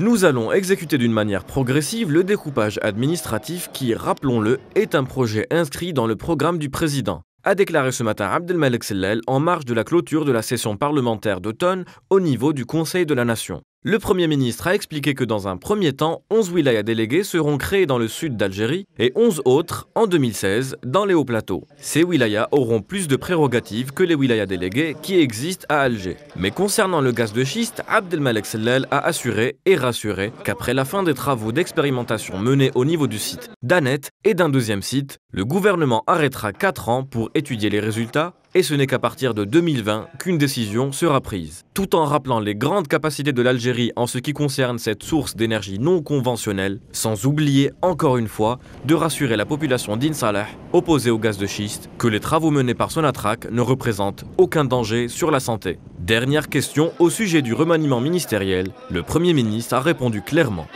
Nous allons exécuter d'une manière progressive le découpage administratif qui, rappelons-le, est un projet inscrit dans le programme du président a déclaré ce matin Abdelmalek Sellel en marge de la clôture de la session parlementaire d'automne au niveau du Conseil de la Nation. Le Premier ministre a expliqué que dans un premier temps, 11 wilayas délégués seront créés dans le sud d'Algérie et 11 autres en 2016 dans les hauts plateaux. Ces wilayas auront plus de prérogatives que les wilayas délégués qui existent à Alger. Mais concernant le gaz de schiste, Abdelmalek Sellal a assuré et rassuré qu'après la fin des travaux d'expérimentation menés au niveau du site d'Anet et d'un deuxième site, le gouvernement arrêtera 4 ans pour étudier les résultats et ce n'est qu'à partir de 2020 qu'une décision sera prise. Tout en rappelant les grandes capacités de l'Algérie en ce qui concerne cette source d'énergie non conventionnelle, sans oublier encore une fois de rassurer la population d'Insalah, opposée au gaz de schiste, que les travaux menés par Sonatrach ne représentent aucun danger sur la santé. Dernière question au sujet du remaniement ministériel, le Premier ministre a répondu clairement.